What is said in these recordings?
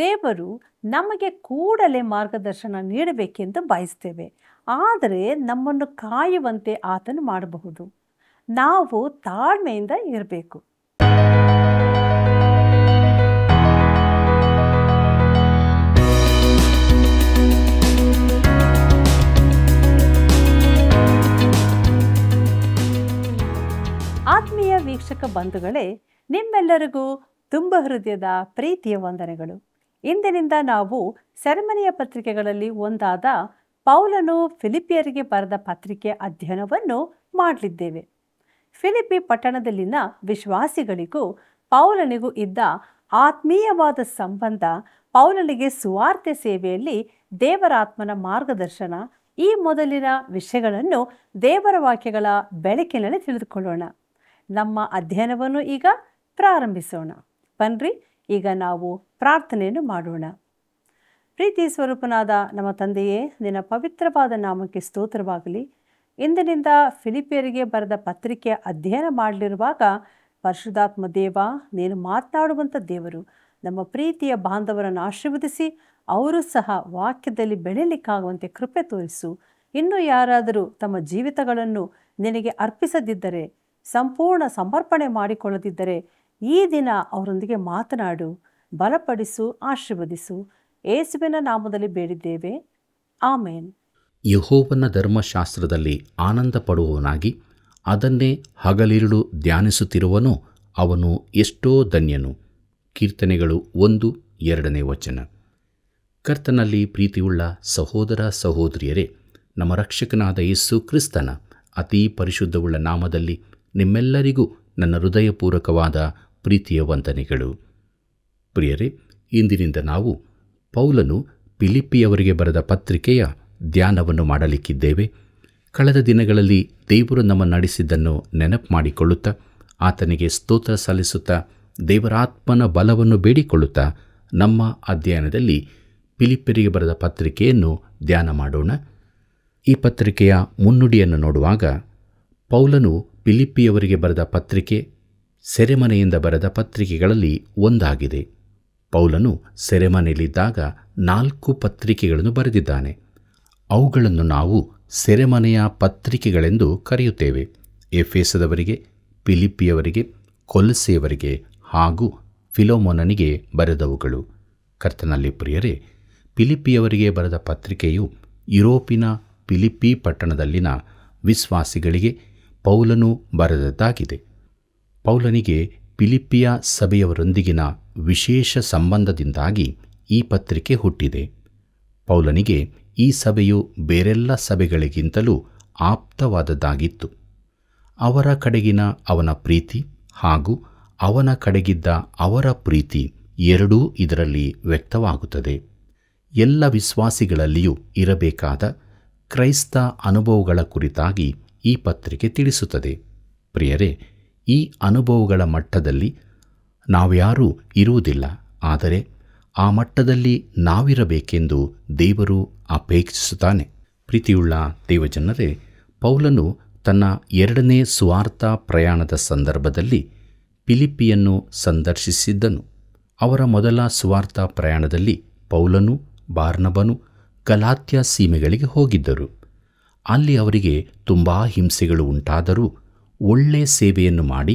ದೇವರು ನಮಗೆ ಕೂಡಲೇ ಮಾರ್ಗದರ್ಶನ ನೀಡಬೇಕೆಂದು ಬಯಸ್ತೇವೆ ಆದರೆ ನಮ್ಮನ್ನು ಕಾಯುವಂತೆ ಆತನು ಮಾಡಬಹುದು ನಾವು ತಾಳ್ಮೆಯಿಂದ ಇರಬೇಕು ಆತ್ಮೀಯ ವೀಕ್ಷಕ ಬಂಧುಗಳೇ ನಿಮ್ಮೆಲ್ಲರಿಗೂ ತುಂಬ ಹೃದಯದ ಪ್ರೀತಿಯ ವಂದನೆಗಳು ಇಂದಿನಿಂದ ನಾವು ಸೆರೆಮನಿಯ ಪತ್ರಿಕೆಗಳಲ್ಲಿ ಒಂದಾದ ಪೌಲನು ಫಿಲಿಪಿಯರಿಗೆ ಬರೆದ ಪತ್ರಿಕೆ ಅಧ್ಯಯನವನ್ನು ಮಾಡಲಿದ್ದೇವೆ ಫಿಲಿಪಿ ಪಟ್ಟಣದಲ್ಲಿನ ವಿಶ್ವಾಸಿಗಳಿಗೂ ಪೌಲನಿಗೂ ಇದ್ದ ಆತ್ಮೀಯವಾದ ಸಂಬಂಧ ಪೌಲನಿಗೆ ಸುವಾರ್ತೆ ಸೇವೆಯಲ್ಲಿ ದೇವರಾತ್ಮನ ಮಾರ್ಗದರ್ಶನ ಈ ಮೊದಲಿನ ವಿಷಯಗಳನ್ನು ದೇವರ ವಾಕ್ಯಗಳ ಬೆಳಕಿನಲ್ಲಿ ತಿಳಿದುಕೊಳ್ಳೋಣ ನಮ್ಮ ಅಧ್ಯಯನವನ್ನು ಈಗ ಪ್ರಾರಂಭಿಸೋಣ ಬನ್ರಿ ಈಗ ನಾವು ಪ್ರಾರ್ಥನೆಯನ್ನು ಮಾಡೋಣ ಪ್ರೀತಿ ಸ್ವರೂಪನಾದ ನಮ್ಮ ತಂದೆಯೇ ನಿನ್ನ ಪವಿತ್ರವಾದ ನಾಮಕ್ಕೆ ಸ್ತೋತ್ರವಾಗಲಿ ಇಂದಿನಿಂದ ಫಿಲಿಪಿಯರಿಗೆ ಬರೆದ ಪತ್ರಿಕೆ ಅಧ್ಯಯನ ಮಾಡಲಿರುವಾಗ ಪರಶುದಾತ್ಮ ದೇವ ನೀನು ಮಾತನಾಡುವಂಥ ದೇವರು ನಮ್ಮ ಪ್ರೀತಿಯ ಬಾಂಧವರನ್ನು ಆಶೀರ್ವದಿಸಿ ಅವರು ಸಹ ವಾಕ್ಯದಲ್ಲಿ ಬೆಳೆಯಲಿಕ್ಕಾಗುವಂತೆ ಕೃಪೆ ತೋರಿಸು ಇನ್ನು ಯಾರಾದರೂ ತಮ್ಮ ಜೀವಿತಗಳನ್ನು ನಿನಗೆ ಅರ್ಪಿಸದಿದ್ದರೆ ಸಂಪೂರ್ಣ ಸಮರ್ಪಣೆ ಮಾಡಿಕೊಳ್ಳದಿದ್ದರೆ ಈ ದಿನ ಅವರೊಂದಿಗೆ ಮಾತನಾಡು ಬಲಪಡಿಸು ಆಶೀರ್ವದಿಸು ಏಸುವಿನ ನಾಮದಲ್ಲಿ ಬೇಡಿದ್ದೇವೆ ಆಮೇನ್ ಯಹೋವನ ಧರ್ಮಶಾಸ್ತ್ರದಲ್ಲಿ ಆನಂದ ಪಡುವವನಾಗಿ ಅದನ್ನೇ ಹಗಲಿರುಳು ಧ್ಯಾನಿಸುತ್ತಿರುವನೋ ಅವನು ಎಷ್ಟೋ ಧನ್ಯನು ಕೀರ್ತನೆಗಳು ಒಂದು ಎರಡನೇ ವಚನ ಕರ್ತನಲ್ಲಿ ಪ್ರೀತಿಯುಳ್ಳ ಸಹೋದರ ಸಹೋದರಿಯರೇ ನಮ್ಮ ರಕ್ಷಕನಾದ ಯೇಸು ಕ್ರಿಸ್ತನ ಅತೀ ಪರಿಶುದ್ಧವುಳ್ಳ ನಾಮದಲ್ಲಿ ನಿಮ್ಮೆಲ್ಲರಿಗೂ ನನ್ನ ಹೃದಯಪೂರ್ವಕವಾದ ಪ್ರೀತಿಯ ವಂದನೆಗಳು ಪ್ರಿಯರೇ ಇಂದಿನಿಂದ ನಾವು ಪೌಲನು ಪಿಲಿಪ್ಪಿಯವರಿಗೆ ಬರೆದ ಪತ್ರಿಕೆಯ ಧ್ಯಾನವನ್ನು ಮಾಡಲಿಕ್ಕಿದ್ದೇವೆ ಕಳೆದ ದಿನಗಳಲ್ಲಿ ದೇವರು ನಮ್ಮ ನಡೆಸಿದ್ದನ್ನು ನೆನಪು ಮಾಡಿಕೊಳ್ಳುತ್ತಾ ಆತನಿಗೆ ಸ್ತೋತ್ರ ಸಲ್ಲಿಸುತ್ತಾ ದೇವರಾತ್ಮನ ಬಲವನ್ನು ಬೇಡಿಕೊಳ್ಳುತ್ತಾ ನಮ್ಮ ಅಧ್ಯಯನದಲ್ಲಿ ಪಿಲಿಪಿಯರಿಗೆ ಬರೆದ ಪತ್ರಿಕೆಯನ್ನು ಧ್ಯಾನ ಮಾಡೋಣ ಈ ಪತ್ರಿಕೆಯ ಮುನ್ನುಡಿಯನ್ನು ನೋಡುವಾಗ ಪೌಲನು ಪಿಲಿಪ್ಪಿಯವರಿಗೆ ಬರೆದ ಪತ್ರಿಕೆ ಸೆರೆಮನೆಯಿಂದ ಬರೆದ ಪತ್ರಿಕೆಗಳಲ್ಲಿ ಒಂದಾಗಿದೆ ಪೌಲನು ಸೆರೆಮನೆಯಲ್ಲಿದ್ದಾಗ ನಾಲ್ಕು ಪತ್ರಿಕೆಗಳನ್ನು ಬರೆದಿದ್ದಾನೆ ಅವುಗಳನ್ನು ನಾವು ಸೆರೆಮನೆಯ ಪತ್ರಿಕೆಗಳೆಂದು ಕರೆಯುತ್ತೇವೆ ಎಫೇಸದವರಿಗೆ ಪಿಲಿಪಿಯವರಿಗೆ ಕೊಲಸೆಯವರಿಗೆ ಹಾಗೂ ಫಿಲೋಮೋನನಿಗೆ ಬರೆದವುಗಳು ಕರ್ತನಲ್ಲಿ ಪ್ರಿಯರೇ ಪಿಲಿಪಿಯವರಿಗೆ ಬರೆದ ಪತ್ರಿಕೆಯು ಯುರೋಪಿನ ಪಿಲಿಪಿ ಪಟ್ಟಣದಲ್ಲಿನ ವಿಶ್ವಾಸಿಗಳಿಗೆ ಪೌಲನು ಬರೆದದ್ದಾಗಿದೆ ಪೌಲನಿಗೆ ಪಿಲಿಪಿಯ ಸಭೆಯವರೊಂದಿಗಿನ ವಿಶೇಷ ಸಂಬಂಧದಿಂದಾಗಿ ಈ ಪತ್ರಿಕೆ ಹುಟ್ಟಿದೆ ಪೌಲನಿಗೆ ಈ ಸಭೆಯು ಬೇರೆಲ್ಲ ಸಭೆಗಳಿಗಿಂತಲೂ ಆಪ್ತವಾದದ್ದಾಗಿತ್ತು ಅವರ ಕಡೆಗಿನ ಅವನ ಪ್ರೀತಿ ಹಾಗೂ ಅವನ ಕಡೆಗಿದ್ದ ಅವರ ಪ್ರೀತಿ ಎರಡೂ ಇದರಲ್ಲಿ ವ್ಯಕ್ತವಾಗುತ್ತದೆ ಎಲ್ಲ ವಿಶ್ವಾಸಿಗಳಲ್ಲಿಯೂ ಇರಬೇಕಾದ ಕ್ರೈಸ್ತ ಅನುಭವಗಳ ಕುರಿತಾಗಿ ಈ ಪತ್ರಿಕೆ ತಿಳಿಸುತ್ತದೆ ಪ್ರಿಯರೇ ಈ ಅನುಭವಗಳ ಮಟ್ಟದಲ್ಲಿ ನಾವ್ಯಾರೂ ಇರುವುದಿಲ್ಲ ಆದರೆ ಆ ಮಟ್ಟದಲ್ಲಿ ನಾವಿರಬೇಕೆಂದು ದೇವರು ಅಪೇಕ್ಷಿಸುತ್ತಾನೆ ಪ್ರೀತಿಯುಳ್ಳ ದೇವಜನರೇ ಪೌಲನು ತನ್ನ ಎರಡನೇ ಸ್ವಾರ್ಥ ಪ್ರಯಾಣದ ಸಂದರ್ಭದಲ್ಲಿ ಪಿಲಿಪಿಯನ್ನು ಸಂದರ್ಶಿಸಿದ್ದನು ಅವರ ಮೊದಲ ಸ್ವಾರ್ಥ ಪ್ರಯಾಣದಲ್ಲಿ ಪೌಲನು ಬಾರ್ನಬನು ಕಲಾತ್ಯ ಸೀಮೆಗಳಿಗೆ ಹೋಗಿದ್ದರು ಅಲ್ಲಿ ಅವರಿಗೆ ತುಂಬ ಹಿಂಸೆಗಳು ಉಂಟಾದರೂ ಒಳ್ಳೆಯ ಸೇವೆಯನ್ನು ಮಾಡಿ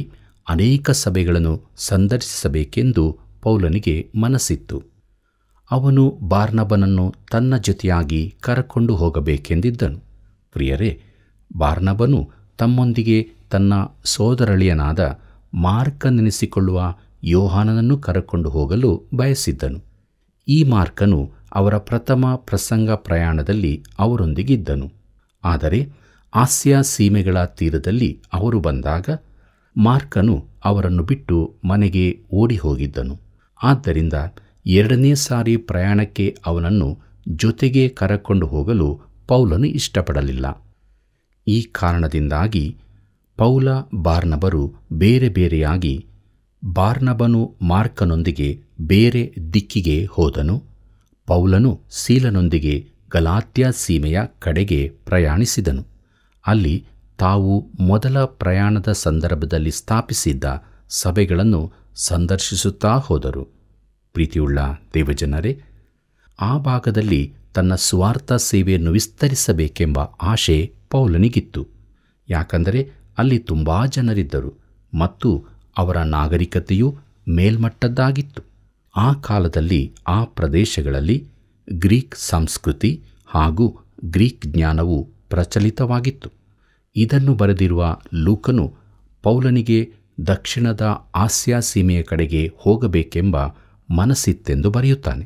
ಅನೇಕ ಸಭೆಗಳನ್ನು ಸಂದರ್ಶಿಸಬೇಕೆಂದು ಪೌಲನಿಗೆ ಮನಸ್ಸಿತ್ತು ಅವನು ಬಾರ್ನಬನನ್ನು ತನ್ನ ಜೊತೆಯಾಗಿ ಕರಕೊಂಡು ಹೋಗಬೇಕೆಂದಿದ್ದನು ಪ್ರಿಯರೇ ಬಾರ್ನಬನು ತಮ್ಮೊಂದಿಗೆ ತನ್ನ ಸೋದರಳಿಯನಾದ ನೆನೆಸಿಕೊಳ್ಳುವ ಯೋಹಾನನನ್ನು ಕರಕೊಂಡು ಹೋಗಲು ಬಯಸಿದ್ದನು ಈ ಮಾರ್ಕನು ಅವರ ಪ್ರಥಮ ಪ್ರಸಂಗ ಪ್ರಯಾಣದಲ್ಲಿ ಅವರೊಂದಿಗಿದ್ದನು ಆದರೆ ಹಾಸ್ಯ ಸೀಮೆಗಳ ತೀರದಲ್ಲಿ ಅವರು ಬಂದಾಗ ಮಾರ್ಕನು ಅವರನ್ನು ಬಿಟ್ಟು ಮನೆಗೆ ಓಡಿ ಹೋಗಿದ್ದನು ಆದ್ದರಿಂದ ಎರಡನೇ ಸಾರಿ ಪ್ರಯಾಣಕ್ಕೆ ಅವನನ್ನು ಜೊತೆಗೆ ಕರಕೊಂಡು ಹೋಗಲು ಪೌಲನು ಇಷ್ಟಪಡಲಿಲ್ಲ ಈ ಕಾರಣದಿಂದಾಗಿ ಪೌಲ ಬಾರ್ನಬರು ಬೇರೆ ಬೇರೆಯಾಗಿ ಬಾರ್ನಬನು ಮಾರ್ಕನೊಂದಿಗೆ ಬೇರೆ ದಿಕ್ಕಿಗೆ ಹೋದನು ಪೌಲನು ಸೀಲನೊಂದಿಗೆ ಗಲಾತ್ಯ ಸೀಮೆಯ ಕಡೆಗೆ ಪ್ರಯಾಣಿಸಿದನು ಅಲ್ಲಿ ತಾವು ಮೊದಲ ಪ್ರಯಾಣದ ಸಂದರ್ಭದಲ್ಲಿ ಸ್ಥಾಪಿಸಿದ್ದ ಸಭೆಗಳನ್ನು ಸಂದರ್ಶಿಸುತ್ತಾ ಹೋದರು ಪ್ರೀತಿಯುಳ್ಳ ದೇವಜನರೇ ಆ ಭಾಗದಲ್ಲಿ ತನ್ನ ಸ್ವಾರ್ಥ ಸೇವೆಯನ್ನು ವಿಸ್ತರಿಸಬೇಕೆಂಬ ಆಶೆ ಪೌಲನಿಗಿತ್ತು ಯಾಕಂದರೆ ಅಲ್ಲಿ ತುಂಬ ಜನರಿದ್ದರು ಮತ್ತು ಅವರ ನಾಗರಿಕತೆಯು ಮೇಲ್ಮಟ್ಟದ್ದಾಗಿತ್ತು ಆ ಕಾಲದಲ್ಲಿ ಆ ಪ್ರದೇಶಗಳಲ್ಲಿ ಗ್ರೀಕ್ ಸಂಸ್ಕೃತಿ ಹಾಗೂ ಗ್ರೀಕ್ ಜ್ಞಾನವು ಪ್ರಚಲಿತವಾಗಿತ್ತು ಇದನ್ನು ಬರೆದಿರುವ ಲೂಕನು ಪೌಲನಿಗೆ ದಕ್ಷಿಣದ ಆಸ್ಯಾ ಸೀಮೆಯ ಕಡೆಗೆ ಹೋಗಬೇಕೆಂಬ ಮನಸ್ಸಿತ್ತೆಂದು ಬರೆಯುತ್ತಾನೆ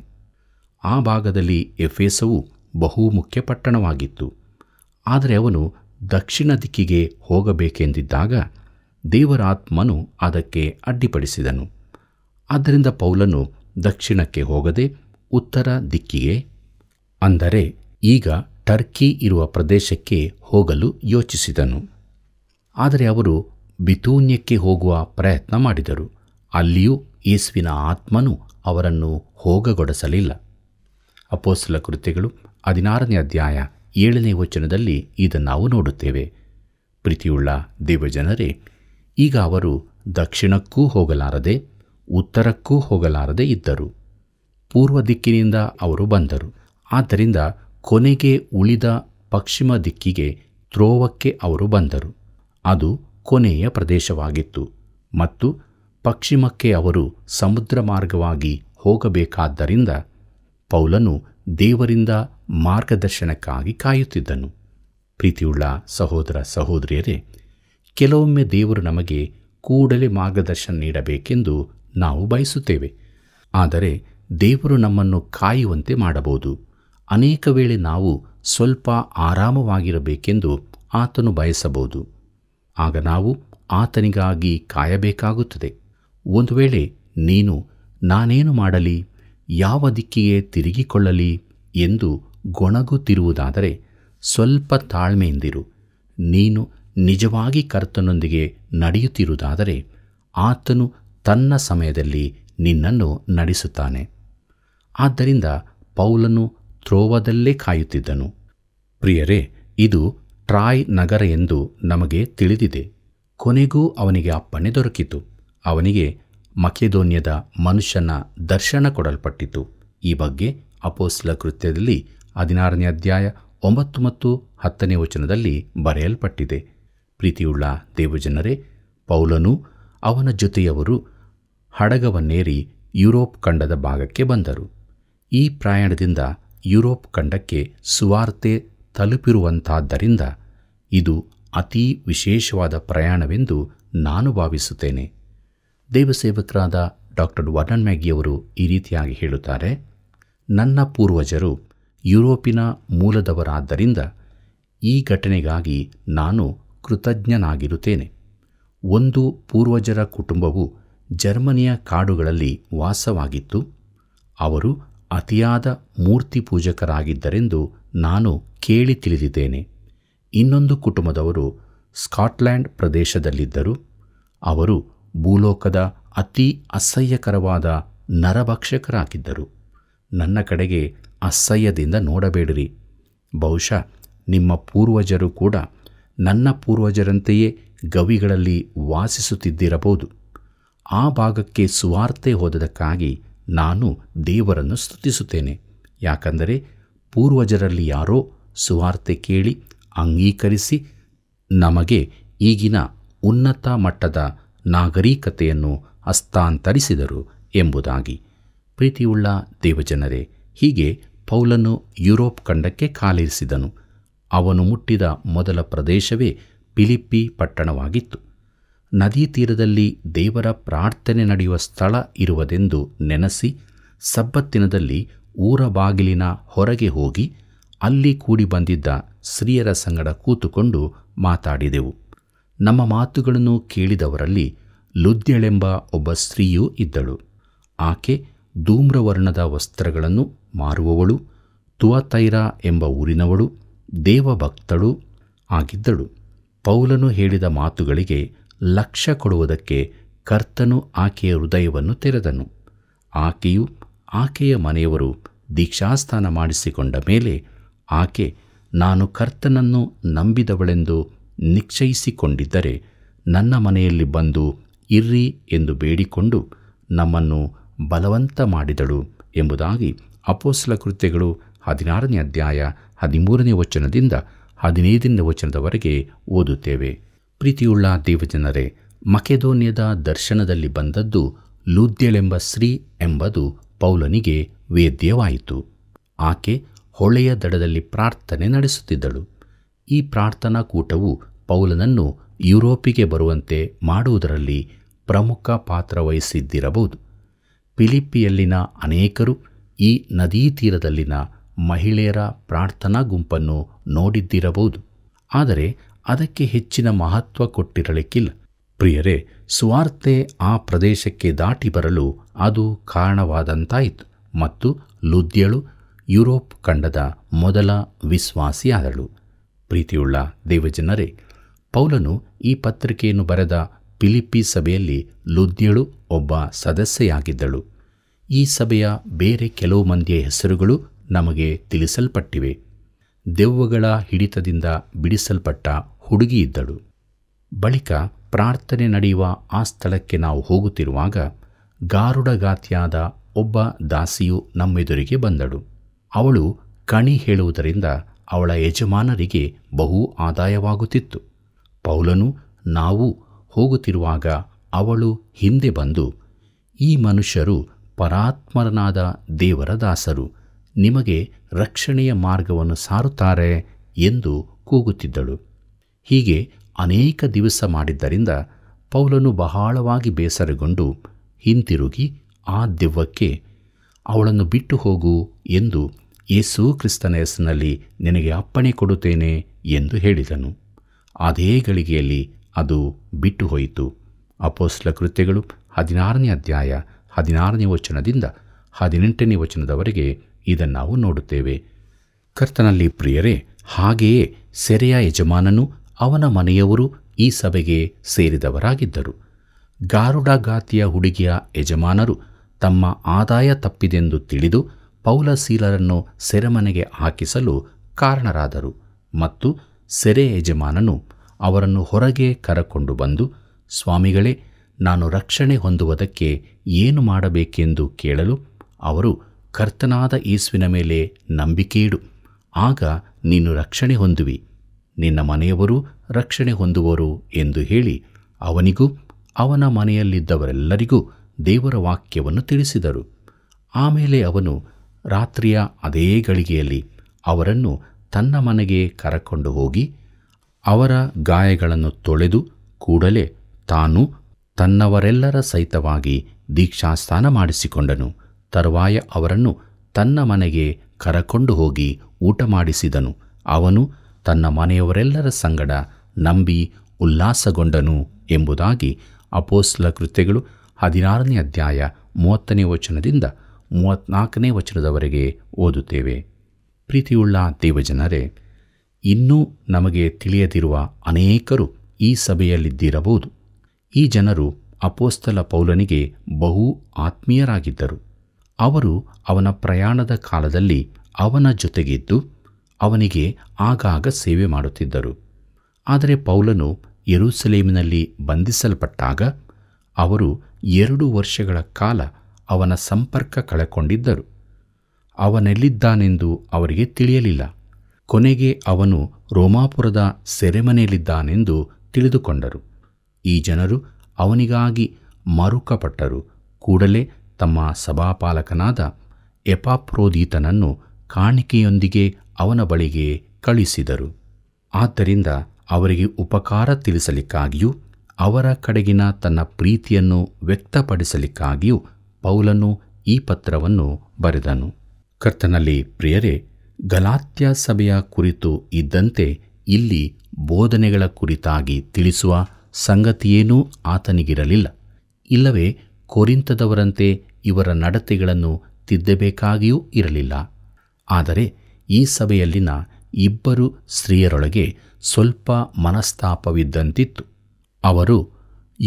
ಆ ಭಾಗದಲ್ಲಿ ಎಫೇಸವು ಬಹುಮುಖ್ಯ ಪಟ್ಟಣವಾಗಿತ್ತು ಆದರೆ ಅವನು ದಕ್ಷಿಣ ದಿಕ್ಕಿಗೆ ಹೋಗಬೇಕೆಂದಿದ್ದಾಗ ದೇವರಾತ್ಮನು ಅದಕ್ಕೆ ಅಡ್ಡಿಪಡಿಸಿದನು ಆದ್ದರಿಂದ ಪೌಲನು ದಕ್ಷಿಣಕ್ಕೆ ಹೋಗದೆ ಉತ್ತರ ದಿಕ್ಕಿಗೆ ಅಂದರೆ ಈಗ ಟರ್ಕಿ ಇರುವ ಪ್ರದೇಶಕ್ಕೆ ಹೋಗಲು ಯೋಚಿಸಿದನು ಆದರೆ ಅವರು ಬಿತೂನ್ಯಕ್ಕೆ ಹೋಗುವ ಪ್ರಯತ್ನ ಮಾಡಿದರು ಅಲ್ಲಿಯೂ ಯೇಸುವಿನ ಆತ್ಮನು ಅವರನ್ನು ಹೋಗಗೊಡಿಸಲಿಲ್ಲ ಅಪೋಸ್ತಲ ಕೃತ್ಯಗಳು ಹದಿನಾರನೇ ಅಧ್ಯಾಯ ಏಳನೇ ವಚನದಲ್ಲಿ ಇದನ್ನು ನಾವು ನೋಡುತ್ತೇವೆ ಪ್ರೀತಿಯುಳ್ಳ ದೇವಜನರೇ ಈಗ ಅವರು ದಕ್ಷಿಣಕ್ಕೂ ಹೋಗಲಾರದೆ ಉತ್ತರಕ್ಕೂ ಹೋಗಲಾರದೆ ಇದ್ದರು ಪೂರ್ವ ದಿಕ್ಕಿನಿಂದ ಅವರು ಬಂದರು ಆದ್ದರಿಂದ ಕೊನೆಗೆ ಉಳಿದ ಪಶ್ಚಿಮ ದಿಕ್ಕಿಗೆ ತ್ರೋವಕ್ಕೆ ಅವರು ಬಂದರು ಅದು ಕೊನೆಯ ಪ್ರದೇಶವಾಗಿತ್ತು ಮತ್ತು ಪಶ್ಚಿಮಕ್ಕೆ ಅವರು ಸಮುದ್ರ ಮಾರ್ಗವಾಗಿ ಹೋಗಬೇಕಾದ್ದರಿಂದ ಪೌಲನು ದೇವರಿಂದ ಮಾರ್ಗದರ್ಶನಕ್ಕಾಗಿ ಕಾಯುತ್ತಿದ್ದನು ಪ್ರೀತಿಯುಳ್ಳ ಸಹೋದರ ಸಹೋದರಿಯರೇ ಕೆಲವೊಮ್ಮೆ ದೇವರು ನಮಗೆ ಕೂಡಲೇ ಮಾರ್ಗದರ್ಶನ ನೀಡಬೇಕೆಂದು ನಾವು ಬಯಸುತ್ತೇವೆ ಆದರೆ ದೇವರು ನಮ್ಮನ್ನು ಕಾಯುವಂತೆ ಮಾಡಬಹುದು ಅನೇಕ ವೇಳೆ ನಾವು ಸ್ವಲ್ಪ ಆರಾಮವಾಗಿರಬೇಕೆಂದು ಆತನು ಬಯಸಬಹುದು ಆಗ ನಾವು ಆತನಿಗಾಗಿ ಕಾಯಬೇಕಾಗುತ್ತದೆ ಒಂದು ವೇಳೆ ನೀನು ನಾನೇನು ಮಾಡಲಿ ಯಾವ ದಿಕ್ಕಿಗೆ ತಿರುಗಿಕೊಳ್ಳಲಿ ಎಂದು ಗೊಣಗುತ್ತಿರುವುದಾದರೆ ಸ್ವಲ್ಪ ತಾಳ್ಮೆಯಿಂದಿರು ನೀನು ನಿಜವಾಗಿ ಕರ್ತನೊಂದಿಗೆ ನಡೆಯುತ್ತಿರುವುದಾದರೆ ಆತನು ತನ್ನ ಸಮಯದಲ್ಲಿ ನಿನ್ನನ್ನು ನಡೆಸುತ್ತಾನೆ ಆದ್ದರಿಂದ ಪೌಲನು ತ್ರೋವದಲ್ಲೇ ಕಾಯುತ್ತಿದ್ದನು ಪ್ರಿಯರೇ ಇದು ಟ್ರಾಯ್ ನಗರ ಎಂದು ನಮಗೆ ತಿಳಿದಿದೆ ಕೊನೆಗೂ ಅವನಿಗೆ ಅಪ್ಪಣೆ ದೊರಕಿತು ಅವನಿಗೆ ಮಕೆದೋನ್ಯದ ಮನುಷ್ಯನ ದರ್ಶನ ಕೊಡಲ್ಪಟ್ಟಿತು ಈ ಬಗ್ಗೆ ಅಪೋಸ್ಲ ಕೃತ್ಯದಲ್ಲಿ ಹದಿನಾರನೇ ಅಧ್ಯಾಯ ಒಂಬತ್ತು ಮತ್ತು ಹತ್ತನೇ ವಚನದಲ್ಲಿ ಬರೆಯಲ್ಪಟ್ಟಿದೆ ಪ್ರೀತಿಯುಳ್ಳ ದೇವಜನರೇ ಪೌಲನು ಅವನ ಜೊತೆಯವರು ಹಡಗವನ್ನೇರಿ ಯುರೋಪ್ ಖಂಡದ ಭಾಗಕ್ಕೆ ಬಂದರು ಈ ಪ್ರಯಾಣದಿಂದ ಯುರೋಪ್ ಖಂಡಕ್ಕೆ ಸುವಾರ್ತೆ ತಲುಪಿರುವಂತಾದ್ದರಿಂದ ಇದು ಅತೀ ವಿಶೇಷವಾದ ಪ್ರಯಾಣವೆಂದು ನಾನು ಭಾವಿಸುತ್ತೇನೆ ದೇವಸೇವಕರಾದ ಡಾಕ್ಟರ್ ವರ್ಣನ್ ಮ್ಯಾಗಿಯವರು ಈ ರೀತಿಯಾಗಿ ಹೇಳುತ್ತಾರೆ ನನ್ನ ಪೂರ್ವಜರು ಯುರೋಪಿನ ಮೂಲದವರಾದ್ದರಿಂದ ಈ ಘಟನೆಗಾಗಿ ನಾನು ಕೃತಜ್ಞನಾಗಿರುತ್ತೇನೆ ಒಂದು ಪೂರ್ವಜರ ಕುಟುಂಬವು ಜರ್ಮನಿಯ ಕಾಡುಗಳಲ್ಲಿ ವಾಸವಾಗಿತ್ತು ಅವರು ಅತಿಯಾದ ಮೂರ್ತಿ ಪೂಜಕರಾಗಿದ್ದರೆಂದು ನಾನು ಕೇಳಿ ತಿಳಿದಿದ್ದೇನೆ ಇನ್ನೊಂದು ಕುಟುಂಬದವರು ಸ್ಕಾಟ್ಲ್ಯಾಂಡ್ ಪ್ರದೇಶದಲ್ಲಿದ್ದರು ಅವರು ಭೂಲೋಕದ ಅತಿ ಅಸಹ್ಯಕರವಾದ ನರಭಕ್ಷಕರಾಗಿದ್ದರು ನನ್ನ ಕಡೆಗೆ ಅಸಹ್ಯದಿಂದ ನೋಡಬೇಡಿರಿ ಬಹುಶಃ ನಿಮ್ಮ ಪೂರ್ವಜರು ಕೂಡ ನನ್ನ ಪೂರ್ವಜರಂತೆಯೇ ಗವಿಗಳಲ್ಲಿ ವಾಸಿಸುತ್ತಿದ್ದಿರಬಹುದು ಆ ಭಾಗಕ್ಕೆ ಸುವಾರ್ತೆ ಹೋದದಕ್ಕಾಗಿ ನಾನು ದೇವರನ್ನು ಸ್ತುತಿಸುತ್ತೇನೆ ಯಾಕಂದರೆ ಪೂರ್ವಜರಲ್ಲಿ ಯಾರೋ ಸುವಾರ್ತೆ ಕೇಳಿ ಅಂಗೀಕರಿಸಿ ನಮಗೆ ಈಗಿನ ಉನ್ನತ ಮಟ್ಟದ ನಾಗರಿಕತೆಯನ್ನು ಹಸ್ತಾಂತರಿಸಿದರು ಎಂಬುದಾಗಿ ಪ್ರೀತಿಯುಳ್ಳ ದೇವಜನರೇ ಹೀಗೆ ಪೌಲನು ಯುರೋಪ್ ಖಂಡಕ್ಕೆ ಕಾಲಿರಿಸಿದನು ಅವನು ಮುಟ್ಟಿದ ಮೊದಲ ಪ್ರದೇಶವೇ ಪಿಲಿಪ್ಪಿ ಪಟ್ಟಣವಾಗಿತ್ತು ನದಿ ತೀರದಲ್ಲಿ ದೇವರ ಪ್ರಾರ್ಥನೆ ನಡೆಯುವ ಸ್ಥಳ ಇರುವುದೆಂದು ನೆನೆಸಿ ಸಬ್ಬತ್ತಿನದಲ್ಲಿ ಊರ ಬಾಗಿಲಿನ ಹೊರಗೆ ಹೋಗಿ ಅಲ್ಲಿ ಕೂಡಿ ಬಂದಿದ್ದ ಸ್ತ್ರೀಯರ ಸಂಗಡ ಕೂತುಕೊಂಡು ಮಾತಾಡಿದೆವು ನಮ್ಮ ಮಾತುಗಳನ್ನು ಕೇಳಿದವರಲ್ಲಿ ಲುದ್ಯಳೆಂಬ ಒಬ್ಬ ಸ್ತ್ರೀಯೂ ಇದ್ದಳು ಆಕೆ ಧೂಮ್ರವರ್ಣದ ವಸ್ತ್ರಗಳನ್ನು ಮಾರುವವಳು ತುವತೈರ ಎಂಬ ಊರಿನವಳು ದೇವಭಕ್ತಳು ಆಗಿದ್ದಳು ಪೌಲನು ಹೇಳಿದ ಮಾತುಗಳಿಗೆ ಲಕ್ಷ್ಯ ಕೊಡುವುದಕ್ಕೆ ಕರ್ತನು ಆಕೆಯ ಹೃದಯವನ್ನು ತೆರೆದನು ಆಕೆಯು ಆಕೆಯ ಮನೆಯವರು ದೀಕ್ಷಾಸ್ಥಾನ ಮಾಡಿಸಿಕೊಂಡ ಮೇಲೆ ಆಕೆ ನಾನು ಕರ್ತನನ್ನು ನಂಬಿದವಳೆಂದು ನಿಶ್ಚಯಿಸಿಕೊಂಡಿದ್ದರೆ ನನ್ನ ಮನೆಯಲ್ಲಿ ಬಂದು ಇರ್ರಿ ಎಂದು ಬೇಡಿಕೊಂಡು ನಮ್ಮನ್ನು ಬಲವಂತ ಮಾಡಿದಳು ಎಂಬುದಾಗಿ ಅಪೋಸ್ಲ ಕೃತ್ಯಗಳು ಹದಿನಾರನೇ ಅಧ್ಯಾಯ ಹದಿಮೂರನೇ ವಚನದಿಂದ ಹದಿನೈದನೇ ವಚನದವರೆಗೆ ಓದುತ್ತೇವೆ ಪ್ರೀತಿಯುಳ್ಳ ದೇವಜನರೇ ಮಕೆದೋನ್ಯದ ದರ್ಶನದಲ್ಲಿ ಬಂದದ್ದು ಲೂದ್ಯಳೆಂಬ ಸ್ತ್ರೀ ಎಂಬುದು ಪೌಲನಿಗೆ ವೇದ್ಯವಾಯಿತು ಆಕೆ ಹೊಳೆಯ ದಡದಲ್ಲಿ ಪ್ರಾರ್ಥನೆ ನಡೆಸುತ್ತಿದ್ದಳು ಈ ಪ್ರಾರ್ಥನಾ ಕೂಟವು ಪೌಲನನ್ನು ಯುರೋಪಿಗೆ ಬರುವಂತೆ ಮಾಡುವುದರಲ್ಲಿ ಪ್ರಮುಖ ಪಾತ್ರ ವಹಿಸಿದ್ದಿರಬಹುದು ಫಿಲಿಪಿಯಲ್ಲಿನ ಅನೇಕರು ಈ ನದೀ ತೀರದಲ್ಲಿನ ಮಹಿಳೆಯರ ಪ್ರಾರ್ಥನಾ ಗುಂಪನ್ನು ನೋಡಿದ್ದಿರಬಹುದು ಆದರೆ ಅದಕ್ಕೆ ಹೆಚ್ಚಿನ ಮಹತ್ವ ಕೊಟ್ಟಿರಲಿಕ್ಕಿಲ್ಲ ಪ್ರಿಯರೇ ಸ್ವಾರ್ಥೆ ಆ ಪ್ರದೇಶಕ್ಕೆ ದಾಟಿ ಬರಲು ಅದು ಕಾರಣವಾದಂತಾಯಿತು ಮತ್ತು ಲುದ್ಯಳು ಯುರೋಪ್ ಖಂಡದ ಮೊದಲ ವಿಶ್ವಾಸಿಯಾದಳು ಪ್ರೀತಿಯುಳ್ಳ ದೇವಜನರೇ ಪೌಲನು ಈ ಪತ್ರಿಕೆಯನ್ನು ಬರೆದ ಪಿಲಿಪಿ ಸಭೆಯಲ್ಲಿ ಲುದ್ಯಳು ಒಬ್ಬ ಸದಸ್ಯೆಯಾಗಿದ್ದಳು ಈ ಸಭೆಯ ಬೇರೆ ಕೆಲವು ಮಂದಿಯ ಹೆಸರುಗಳು ನಮಗೆ ತಿಳಿಸಲ್ಪಟ್ಟಿವೆ ದೆವ್ವಗಳ ಹಿಡಿತದಿಂದ ಬಿಡಿಸಲ್ಪಟ್ಟ ಹುಡುಗಿ ಇದ್ದಳು ಬಳಿಕ ಪ್ರಾರ್ಥನೆ ನಡೆಯುವ ಆ ಸ್ಥಳಕ್ಕೆ ನಾವು ಹೋಗುತ್ತಿರುವಾಗ ಗಾರುಡಗಾತಿಯಾದ ಒಬ್ಬ ದಾಸಿಯು ನಮ್ಮೆದುರಿಗೆ ಬಂದಳು ಅವಳು ಕಣಿ ಹೇಳುವುದರಿಂದ ಅವಳ ಯಜಮಾನರಿಗೆ ಬಹು ಆದಾಯವಾಗುತ್ತಿತ್ತು ಪೌಲನು ನಾವು ಹೋಗುತ್ತಿರುವಾಗ ಅವಳು ಹಿಂದೆ ಬಂದು ಈ ಮನುಷ್ಯರು ಪರಾತ್ಮರನಾದ ದೇವರ ದಾಸರು ನಿಮಗೆ ರಕ್ಷಣೆಯ ಮಾರ್ಗವನ್ನು ಸಾರುತ್ತಾರೆ ಎಂದು ಕೂಗುತ್ತಿದ್ದಳು ಹೀಗೆ ಅನೇಕ ದಿವಸ ಮಾಡಿದ್ದರಿಂದ ಪೌಲನು ಬಹಳವಾಗಿ ಬೇಸರಗೊಂಡು ಹಿಂತಿರುಗಿ ಆ ದೆವ್ವಕ್ಕೆ ಅವಳನ್ನು ಬಿಟ್ಟು ಹೋಗು ಎಂದು ಯೇಸು ಕ್ರಿಸ್ತನ ಹೆಸರಿನಲ್ಲಿ ನಿನಗೆ ಅಪ್ಪಣೆ ಕೊಡುತ್ತೇನೆ ಎಂದು ಹೇಳಿದನು ಅದೇ ಗಳಿಗೆಯಲ್ಲಿ ಅದು ಬಿಟ್ಟು ಹೋಯಿತು ಅಪೋಸ್ಲ ಕೃತ್ಯಗಳು ಹದಿನಾರನೇ ಅಧ್ಯಾಯ ಹದಿನಾರನೇ ವಚನದಿಂದ ಹದಿನೆಂಟನೇ ವಚನದವರೆಗೆ ಇದನ್ನು ನಾವು ನೋಡುತ್ತೇವೆ ಕರ್ತನಲ್ಲಿ ಪ್ರಿಯರೇ ಹಾಗೆಯೇ ಸೆರೆಯ ಯಜಮಾನನು ಅವನ ಮನೆಯವರು ಈ ಸಭೆಗೆ ಸೇರಿದವರಾಗಿದ್ದರು ಗಾರುಡಗಾತಿಯ ಹುಡುಗಿಯ ಯಜಮಾನರು ತಮ್ಮ ಆದಾಯ ತಪ್ಪಿದೆಂದು ತಿಳಿದು ಪೌಲಸೀಲರನ್ನು ಸೆರೆಮನೆಗೆ ಹಾಕಿಸಲು ಕಾರಣರಾದರು ಮತ್ತು ಸೆರೆ ಯಜಮಾನನು ಅವರನ್ನು ಹೊರಗೆ ಕರಕೊಂಡು ಬಂದು ಸ್ವಾಮಿಗಳೇ ನಾನು ರಕ್ಷಣೆ ಹೊಂದುವುದಕ್ಕೆ ಏನು ಮಾಡಬೇಕೆಂದು ಕೇಳಲು ಅವರು ಕರ್ತನಾದ ಈಸುವಿನ ಮೇಲೆ ನಂಬಿಕೆಯಿಡು ಆಗ ನೀನು ರಕ್ಷಣೆ ಹೊಂದುವಿ ನಿನ್ನ ಮನೆಯವರು ರಕ್ಷಣೆ ಹೊಂದುವರು ಎಂದು ಹೇಳಿ ಅವನಿಗೂ ಅವನ ಮನೆಯಲ್ಲಿದ್ದವರೆಲ್ಲರಿಗೂ ದೇವರ ವಾಕ್ಯವನ್ನು ತಿಳಿಸಿದರು ಆಮೇಲೆ ಅವನು ರಾತ್ರಿಯ ಅದೇ ಗಳಿಗೆಯಲ್ಲಿ ಅವರನ್ನು ತನ್ನ ಮನೆಗೆ ಕರಕೊಂಡು ಹೋಗಿ ಅವರ ಗಾಯಗಳನ್ನು ತೊಳೆದು ಕೂಡಲೇ ತಾನು ತನ್ನವರೆಲ್ಲರ ಸಹಿತವಾಗಿ ದೀಕ್ಷಾಸ್ಥಾನ ಮಾಡಿಸಿಕೊಂಡನು ತರುವಾಯ ಅವರನ್ನು ತನ್ನ ಮನೆಗೆ ಕರಕೊಂಡು ಹೋಗಿ ಊಟ ಮಾಡಿಸಿದನು ಅವನು ತನ್ನ ಮನೆಯವರೆಲ್ಲರ ಸಂಗಡ ನಂಬಿ ಉಲ್ಲಾಸಗೊಂಡನು ಎಂಬುದಾಗಿ ಅಪೋಸ್ಲ ಕೃತ್ಯಗಳು ಹದಿನಾರನೇ ಅಧ್ಯಾಯ ಮೂವತ್ತನೇ ವಚನದಿಂದ ಮೂವತ್ತ್ನಾಲ್ಕನೇ ವಚನದವರೆಗೆ ಓದುತ್ತೇವೆ ಪ್ರೀತಿಯುಳ್ಳ ದೇವಜನರೇ ಇನ್ನೂ ನಮಗೆ ತಿಳಿಯದಿರುವ ಅನೇಕರು ಈ ಸಭೆಯಲ್ಲಿದ್ದಿರಬಹುದು ಈ ಜನರು ಅಪೋಸ್ತಲ ಪೌಲನಿಗೆ ಬಹು ಆತ್ಮೀಯರಾಗಿದ್ದರು ಅವರು ಅವನ ಪ್ರಯಾಣದ ಕಾಲದಲ್ಲಿ ಅವನ ಜೊತೆಗಿದ್ದು ಅವನಿಗೆ ಆಗಾಗ ಸೇವೆ ಮಾಡುತ್ತಿದ್ದರು ಆದರೆ ಪೌಲನು ಯರೂಸಲೇಮಿನಲ್ಲಿ ಬಂಧಿಸಲ್ಪಟ್ಟಾಗ ಅವರು ಎರಡು ವರ್ಷಗಳ ಕಾಲ ಅವನ ಸಂಪರ್ಕ ಕಳೆಕೊಂಡಿದ್ದರು ಅವನೆಲ್ಲಿದ್ದಾನೆಂದು ಅವರಿಗೆ ತಿಳಿಯಲಿಲ್ಲ ಕೊನೆಗೆ ಅವನು ರೋಮಾಪುರದ ಸೆರೆಮನೆಯಲ್ಲಿದ್ದಾನೆಂದು ತಿಳಿದುಕೊಂಡರು ಈ ಜನರು ಅವನಿಗಾಗಿ ಮರುಕಪಟ್ಟರು ಕೂಡಲೇ ತಮ್ಮ ಸಭಾಪಾಲಕನಾದ ಎಪಾಪ್ರೋದೀತನನ್ನು ಕಾಣಿಕೆಯೊಂದಿಗೆ ಅವನ ಬಳಿಗೆ ಕಳಿಸಿದರು ಆದ್ದರಿಂದ ಅವರಿಗೆ ಉಪಕಾರ ತಿಳಿಸಲಿಕ್ಕಾಗಿಯೂ ಅವರ ಕಡೆಗಿನ ತನ್ನ ಪ್ರೀತಿಯನ್ನು ವ್ಯಕ್ತಪಡಿಸಲಿಕ್ಕಾಗಿಯೂ ಪೌಲನು ಈ ಪತ್ರವನ್ನು ಬರೆದನು ಕರ್ತನಲ್ಲಿ ಪ್ರಿಯರೇ ಗಲಾತ್ಯ ಸಭೆಯ ಕುರಿತು ಇದ್ದಂತೆ ಇಲ್ಲಿ ಬೋಧನೆಗಳ ಕುರಿತಾಗಿ ತಿಳಿಸುವ ಸಂಗತಿಯೇನೂ ಆತನಿಗಿರಲಿಲ್ಲ ಇಲ್ಲವೇ ಕೊರಿಂತದವರಂತೆ ಇವರ ನಡತೆಗಳನ್ನು ತಿದ್ದಬೇಕಾಗಿಯೂ ಇರಲಿಲ್ಲ ಆದರೆ ಈ ಸಭೆಯಲ್ಲಿನ ಇಬ್ಬರು ಸ್ತ್ರೀಯರೊಳಗೆ ಸ್ವಲ್ಪ ಮನಸ್ತಾಪವಿದ್ದಂತಿತ್ತು ಅವರು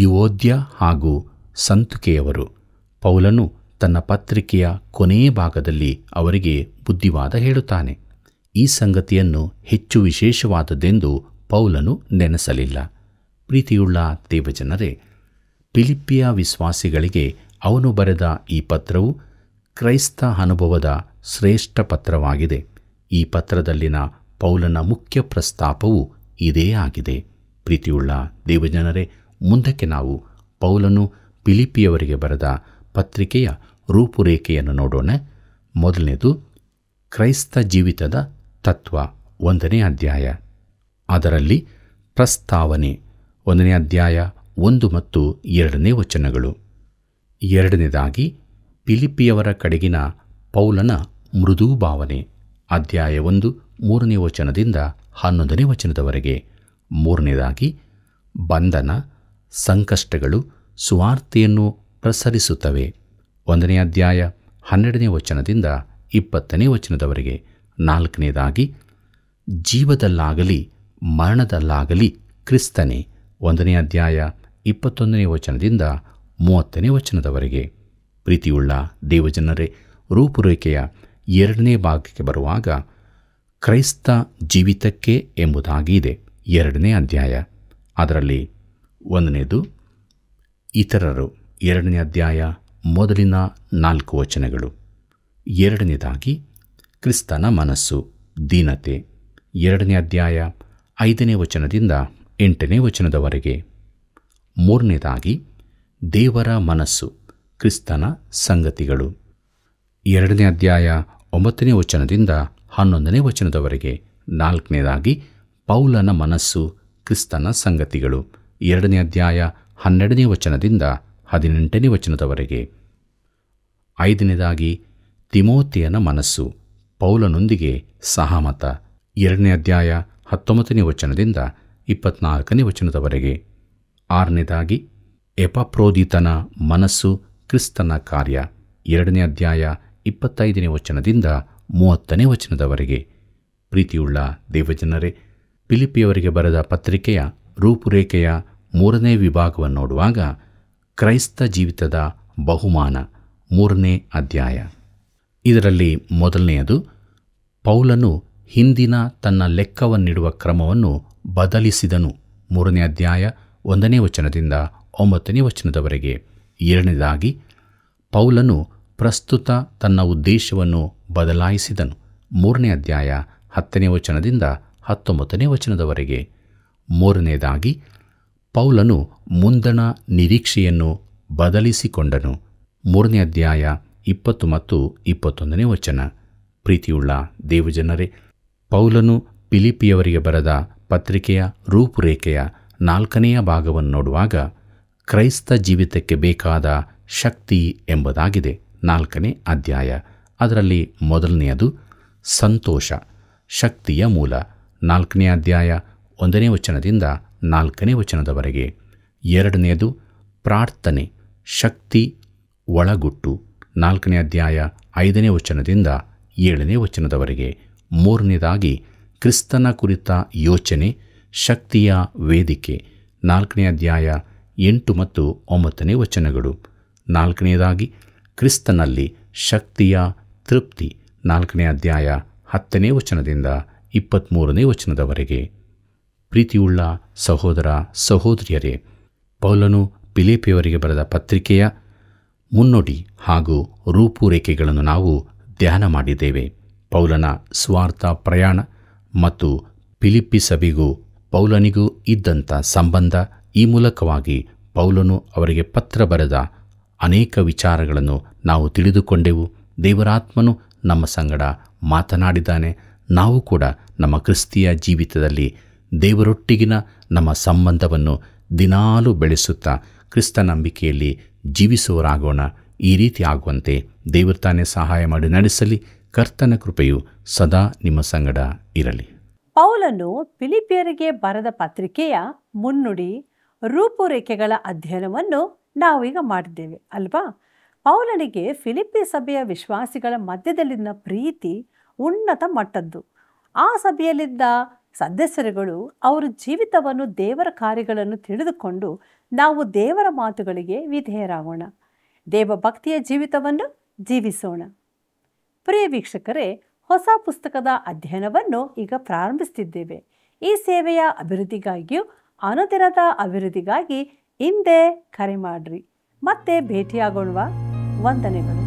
ಯುವೋದ್ಯ ಹಾಗೂ ಸಂತುಕೆಯವರು ಪೌಲನು ತನ್ನ ಪತ್ರಿಕೆಯ ಕೊನೆಯ ಭಾಗದಲ್ಲಿ ಅವರಿಗೆ ಬುದ್ಧಿವಾದ ಹೇಳುತ್ತಾನೆ ಈ ಸಂಗತಿಯನ್ನು ಹೆಚ್ಚು ವಿಶೇಷವಾದದ್ದೆಂದು ಪೌಲನು ನೆನೆಸಲಿಲ್ಲ ಪ್ರೀತಿಯುಳ್ಳ ದೇವಜನರೇ ಪಿಲಿಪಿಯ ವಿಶ್ವಾಸಿಗಳಿಗೆ ಅವನು ಬರೆದ ಈ ಪತ್ರವು ಕ್ರೈಸ್ತ ಅನುಭವದ ಶ್ರೇಷ್ಠ ಪತ್ರವಾಗಿದೆ ಈ ಪತ್ರದಲ್ಲಿನ ಪೌಲನ ಮುಖ್ಯ ಪ್ರಸ್ತಾಪವು ಇದೇ ಆಗಿದೆ ಪ್ರೀತಿಯುಳ್ಳ ದೇವಜನರೇ ಮುಂದಕ್ಕೆ ನಾವು ಪೌಲನು ಪಿಲಿಪಿಯವರಿಗೆ ಬರೆದ ಪತ್ರಿಕೆಯ ರೂಪುರೇಖೆಯನ್ನು ನೋಡೋಣ ಮೊದಲನೇದು ಕ್ರೈಸ್ತ ಜೀವಿತದ ತತ್ವ ಒಂದನೇ ಅಧ್ಯಾಯ ಅದರಲ್ಲಿ ಪ್ರಸ್ತಾವನೆ ಒಂದನೇ ಅಧ್ಯಾಯ ಒಂದು ಮತ್ತು ಎರಡನೇ ವಚನಗಳು ಎರಡನೇದಾಗಿ ಪಿಲಿಪಿಯವರ ಕಡೆಗಿನ ಪೌಲನ ಮೃದು ಭಾವನೆ ಅಧ್ಯಾಯ ಒಂದು ಮೂರನೇ ವಚನದಿಂದ ಹನ್ನೊಂದನೇ ವಚನದವರೆಗೆ ಮೂರನೇದಾಗಿ ಬಂಧನ ಸಂಕಷ್ಟಗಳು ಸುವಾರ್ತೆಯನ್ನು ಪ್ರಸರಿಸುತ್ತವೆ ಒಂದನೇ ಅಧ್ಯಾಯ ಹನ್ನೆರಡನೇ ವಚನದಿಂದ ಇಪ್ಪತ್ತನೇ ವಚನದವರೆಗೆ ನಾಲ್ಕನೇದಾಗಿ ಜೀವದಲ್ಲಾಗಲಿ ಮರಣದಲ್ಲಾಗಲಿ ಕ್ರಿಸ್ತನೇ ಒಂದನೇ ಅಧ್ಯಾಯ ಇಪ್ಪತ್ತೊಂದನೇ ವಚನದಿಂದ ಮೂವತ್ತನೇ ವಚನದವರೆಗೆ ಪ್ರೀತಿಯುಳ್ಳ ದೇವಜನರೇ ರೂಪುರೇಖೆಯ ಎರಡನೇ ಭಾಗಕ್ಕೆ ಬರುವಾಗ ಕ್ರೈಸ್ತ ಜೀವಿತಕ್ಕೆ ಎಂಬುದಾಗಿದೆ ಎರಡನೇ ಅಧ್ಯಾಯ ಅದರಲ್ಲಿ ಒಂದನೇದು ಇತರರು ಎರಡನೇ ಅಧ್ಯಾಯ ಮೊದಲಿನ ನಾಲ್ಕು ವಚನಗಳು ಎರಡನೇದಾಗಿ ಕ್ರಿಸ್ತನ ಮನಸ್ಸು ದೀನತೆ ಎರಡನೇ ಅಧ್ಯಾಯ ಐದನೇ ವಚನದಿಂದ ಎಂಟನೇ ವಚನದವರೆಗೆ ಮೂರನೇದಾಗಿ ದೇವರ ಮನಸ್ಸು ಕ್ರಿಸ್ತನ ಸಂಗತಿಗಳು ಎರಡನೇ ಅಧ್ಯಾಯ ಒಂಬತ್ತನೇ ವಚನದಿಂದ ಹನ್ನೊಂದನೇ ವಚನದವರೆಗೆ ನಾಲ್ಕನೇದಾಗಿ ಪೌಲನ ಮನಸ್ಸು ಕ್ರಿಸ್ತನ ಸಂಗತಿಗಳು ಎರಡನೇ ಅಧ್ಯಾಯ ಹನ್ನೆರಡನೇ ವಚನದಿಂದ ಹದಿನೆಂಟನೇ ವಚನದವರೆಗೆ ಐದನೇದಾಗಿ ತಿಮೋತಿಯನ ಮನಸ್ಸು ಪೌಲನೊಂದಿಗೆ ಸಹಮತ ಎರಡನೇ ಅಧ್ಯಾಯ ಹತ್ತೊಂಬತ್ತನೇ ವಚನದಿಂದ ಇಪ್ಪತ್ನಾಲ್ಕನೇ ವಚನದವರೆಗೆ ಆರನೇದಾಗಿ ಎಪಪ್ರೋದಿತನ ಮನಸ್ಸು ಕ್ರಿಸ್ತನ ಕಾರ್ಯ ಎರಡನೇ ಅಧ್ಯಾಯ ಇಪ್ಪತ್ತೈದನೇ ವಚನದಿಂದ ಮೂವತ್ತನೇ ವಚನದವರೆಗೆ ಪ್ರೀತಿಯುಳ್ಳ ದೇವಜನರೇ ಪಿಲಿಪಿಯವರಿಗೆ ಬರೆದ ಪತ್ರಿಕೆಯ ರೂಪುರೇಖೆಯ ಮೂರನೇ ವಿಭಾಗವನ್ನು ನೋಡುವಾಗ ಕ್ರೈಸ್ತ ಜೀವಿತದ ಬಹುಮಾನ ಮೂರನೇ ಅಧ್ಯಾಯ ಇದರಲ್ಲಿ ಮೊದಲನೆಯದು ಪೌಲನು ಹಿಂದಿನ ತನ್ನ ಲೆಕ್ಕವನ್ನಿಡುವ ಕ್ರಮವನ್ನು ಬದಲಿಸಿದನು ಮೂರನೇ ಅಧ್ಯಾಯ ಒಂದನೇ ವಚನದಿಂದ ಒಂಬತ್ತನೇ ವಚನದವರೆಗೆ ಎರಡನೇದಾಗಿ ಪೌಲನು ಪ್ರಸ್ತುತ ತನ್ನ ಉದ್ದೇಶವನ್ನು ಬದಲಾಯಿಸಿದನು ಮೂರನೇ ಅಧ್ಯಾಯ ಹತ್ತನೇ ವಚನದಿಂದ ಹತ್ತೊಂಬತ್ತನೇ ವಚನದವರೆಗೆ ಮೂರನೇದಾಗಿ ಪೌಲನು ಮುಂದಣ ನಿರೀಕ್ಷೆಯನ್ನು ಬದಲಿಸಿಕೊಂಡನು ಮೂರನೇ ಅಧ್ಯಾಯ ಇಪ್ಪತ್ತು ಮತ್ತು ಇಪ್ಪತ್ತೊಂದನೇ ವಚನ ಪ್ರೀತಿಯುಳ್ಳ ದೇವಜನರೇ ಪೌಲನು ಪಿಲಿಪಿಯವರಿಗೆ ಬರೆದ ಪತ್ರಿಕೆಯ ರೂಪುರೇಖೆಯ ನಾಲ್ಕನೆಯ ಭಾಗವನ್ನು ನೋಡುವಾಗ ಕ್ರೈಸ್ತ ಜೀವಿತಕ್ಕೆ ಬೇಕಾದ ಶಕ್ತಿ ಎಂಬುದಾಗಿದೆ ನಾಲ್ಕನೇ ಅಧ್ಯಾಯ ಅದರಲ್ಲಿ ಮೊದಲನೆಯದು ಸಂತೋಷ ಶಕ್ತಿಯ ಮೂಲ ನಾಲ್ಕನೇ ಅಧ್ಯಾಯ ಒಂದನೇ ವಚನದಿಂದ ನಾಲ್ಕನೇ ವಚನದವರೆಗೆ ಎರಡನೆಯದು ಪ್ರಾರ್ಥನೆ ಶಕ್ತಿ ಒಳಗುಟ್ಟು ನಾಲ್ಕನೇ ಅಧ್ಯಾಯ ಐದನೇ ವಚನದಿಂದ ಏಳನೇ ವಚನದವರೆಗೆ ಮೂರನೇದಾಗಿ ಕ್ರಿಸ್ತನ ಕುರಿತ ಯೋಚನೆ ಶಕ್ತಿಯ ವೇದಿಕೆ ನಾಲ್ಕನೇ ಅಧ್ಯಾಯ ಎಂಟು ಮತ್ತು ಒಂಬತ್ತನೇ ವಚನಗಳು ನಾಲ್ಕನೆಯದಾಗಿ ಕ್ರಿಸ್ತನಲ್ಲಿ ಶಕ್ತಿಯ ತೃಪ್ತಿ ನಾಲ್ಕನೇ ಅಧ್ಯಾಯ ಹತ್ತನೇ ವಚನದಿಂದ ಇಪ್ಪತ್ತ್ಮೂರನೇ ವಚನದವರೆಗೆ ಪ್ರೀತಿಯುಳ್ಳ ಸಹೋದರ ಸಹೋದರಿಯರೇ ಪೌಲನು ಪಿಲೇಪಿಯವರಿಗೆ ಬರೆದ ಪತ್ರಿಕೆಯ ಮುನ್ನುಡಿ ಹಾಗೂ ರೂಪುರೇಖೆಗಳನ್ನು ನಾವು ಧ್ಯಾನ ಮಾಡಿದ್ದೇವೆ ಪೌಲನ ಸ್ವಾರ್ಥ ಪ್ರಯಾಣ ಮತ್ತು ಪಿಲಿಪಿ ಸಭೆಗೂ ಪೌಲನಿಗೂ ಇದ್ದಂಥ ಸಂಬಂಧ ಈ ಮೂಲಕವಾಗಿ ಪೌಲನು ಅವರಿಗೆ ಪತ್ರ ಬರೆದ ಅನೇಕ ವಿಚಾರಗಳನ್ನು ನಾವು ತಿಳಿದುಕೊಂಡೆವು ದೇವರಾತ್ಮನು ನಮ್ಮ ಸಂಗಡ ಮಾತನಾಡಿದ್ದಾನೆ ನಾವು ಕೂಡ ನಮ್ಮ ಕ್ರಿಸ್ತಿಯ ಜೀವಿತದಲ್ಲಿ ದೇವರೊಟ್ಟಿಗಿನ ನಮ್ಮ ಸಂಬಂಧವನ್ನು ದಿನಾಲು ಬೆಳೆಸುತ್ತಾ ಕ್ರಿಸ್ತ ನಂಬಿಕೆಯಲ್ಲಿ ಜೀವಿಸುವರಾಗೋಣ ಈ ರೀತಿ ಆಗುವಂತೆ ದೇವರು ತಾನೇ ಸಹಾಯ ಮಾಡಿ ನಡೆಸಲಿ ಕರ್ತನ ಕೃಪೆಯು ಸದಾ ನಿಮ್ಮ ಸಂಗಡ ಇರಲಿ ಪೌಲನು ಪಿಲಿಪಿಯರಿಗೆ ಬರೆದ ಪತ್ರಿಕೆಯ ಮುನ್ನುಡಿ ರೂಪುರೇಖೆಗಳ ಅಧ್ಯಯನವನ್ನು ನಾವೀಗ ಮಾಡಿದ್ದೇವೆ ಅಲ್ವಾ ಪೌಲನಿಗೆ ಫಿಲಿಪ್ಪಿ ಸಭೆಯ ವಿಶ್ವಾಸಿಗಳ ಮಧ್ಯದಲ್ಲಿನ ಪ್ರೀತಿ ಉನ್ನತ ಮಟ್ಟದ್ದು ಆ ಸಭೆಯಲ್ಲಿದ್ದ ಸದಸ್ಯರುಗಳು ಅವರ ಜೀವಿತವನ್ನು ದೇವರ ಕಾರ್ಯಗಳನ್ನು ತಿಳಿದುಕೊಂಡು ನಾವು ದೇವರ ಮಾತುಗಳಿಗೆ ವಿಧೇಯರಾಗೋಣ ದೇವಭಕ್ತಿಯ ಜೀವಿತವನ್ನು ಜೀವಿಸೋಣ ಪ್ರಿಯ ವೀಕ್ಷಕರೇ ಹೊಸ ಪುಸ್ತಕದ ಅಧ್ಯಯನವನ್ನು ಈಗ ಪ್ರಾರಂಭಿಸುತ್ತಿದ್ದೇವೆ ಈ ಸೇವೆಯ ಅಭಿವೃದ್ಧಿಗಾಗಿಯೂ ಅನುದಿನದ ಅಭಿವೃದ್ಧಿಗಾಗಿ ಹಿಂದೆ ಕರೆ ಮಾಡ್ರಿ ಮತ್ತೆ ಭೇಟಿಯಾಗೋಣವಾ ವಂದನೆಗಳು